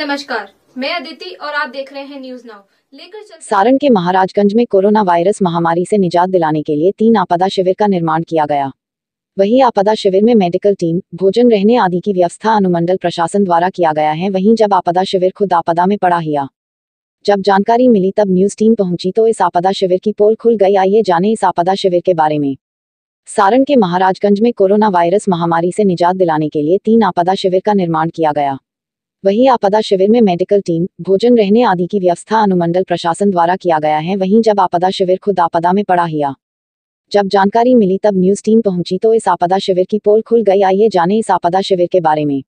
नमस्कार मैं अदिति और आप देख रहे हैं न्यूज नाउ लेकर चल... सारण के महाराजगंज में कोरोना वायरस महामारी से निजात दिलाने के लिए तीन आपदा शिविर का निर्माण किया गया वही आपदा शिविर में मेडिकल टीम भोजन रहने आदि की व्यवस्था अनुमंडल प्रशासन द्वारा किया गया है वहीं जब आपदा शिविर खुद आपदा में पड़ा हिया जब जानकारी मिली तब न्यूज टीम पहुंची तो इस आपदा शिविर की पोल खुल गई आइए जाने इस आपदा शिविर के बारे में सारण के महाराजगंज में कोरोना वायरस महामारी से निजात दिलाने के लिए तीन आपदा शिविर का निर्माण किया गया वहीं आपदा शिविर में मेडिकल टीम भोजन रहने आदि की व्यवस्था अनुमंडल प्रशासन द्वारा किया गया है वहीं जब आपदा शिविर खुद आपदा में पड़ा हिया जब जानकारी मिली तब न्यूज टीम पहुंची तो इस आपदा शिविर की पोल खुल गई आइए जाने इस आपदा शिविर के बारे में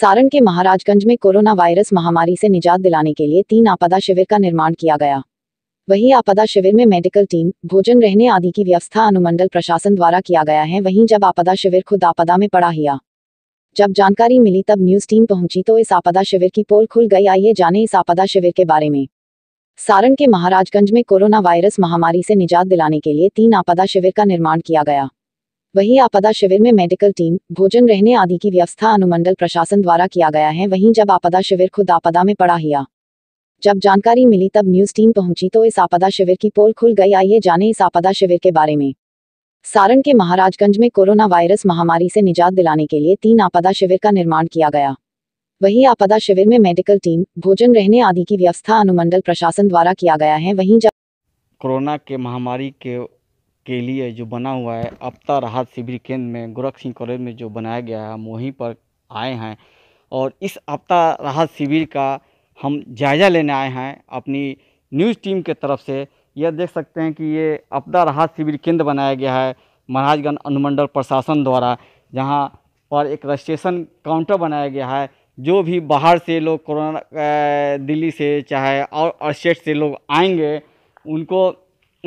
सारण के महाराजगंज में कोरोना वायरस महामारी से निजात दिलाने के लिए तीन आपदा शिविर का निर्माण किया गया वहीं आपदा शिविर में मेडिकल टीम भोजन रहने आदि की व्यवस्था अनुमंडल प्रशासन द्वारा किया गया है वहीं जब आपदा शिविर खुद आपदा में पड़ा हिया जब जानकारी मिली तब न्यूज टीम पहुंची तो इस आपदा शिविर की पोल खुल गई आइए जाने इस आपदा शिविर के बारे में सारण के महाराजगंज में कोरोना वायरस महामारी से निजात दिलाने के लिए तीन आपदा शिविर का निर्माण किया गया वही आपदा शिविर में मेडिकल टीम भोजन रहने आदि की व्यवस्था अनुमंडल प्रशासन द्वारा किया गया है वहीं जब आपदा शिविर खुद आपदा में पड़ा हिया जब जानकारी मिली तब न्यूज टीम पहुंची तो इस आपदा शिविर की पोल खुल गई आइए जाने इस आपदा शिविर के बारे में सारण के महाराजगंज में कोरोना वायरस महामारी से निजात दिलाने के लिए तीन आपदा शिविर का निर्माण किया गया वहीं आपदा शिविर में मेडिकल टीम भोजन रहने आदि की व्यवस्था अनुमंडल प्रशासन द्वारा किया गया है वहीं जब कोरोना के महामारी के के लिए जो बना हुआ है आपदा राहत शिविर केंद्र में गोरख सिंह कॉलेज में जो बनाया गया है हम वहीं पर आए हैं और इस आपदा राहत शिविर का हम जायज़ा लेने आए हैं अपनी न्यूज़ टीम के तरफ से यह देख सकते हैं कि ये आपदा राहत शिविर केंद्र बनाया गया है महाराजगंज अनुमंडल प्रशासन द्वारा जहाँ पर एक रजिस्ट्रेशन काउंटर बनाया गया है जो भी बाहर से लोग कोरोना दिल्ली से चाहे और स्टेट से लोग आएंगे उनको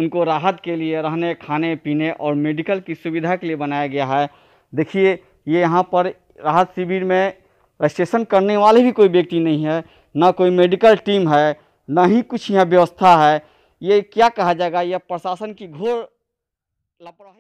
उनको राहत के लिए रहने खाने पीने और मेडिकल की सुविधा के लिए बनाया गया है देखिए ये यहाँ पर राहत शिविर में रजिस्ट्रेशन करने वाले भी कोई व्यक्ति नहीं है ना कोई मेडिकल टीम है ना ही कुछ यहाँ व्यवस्था है ये क्या कहा जाएगा यह प्रशासन की घोर लापरवाही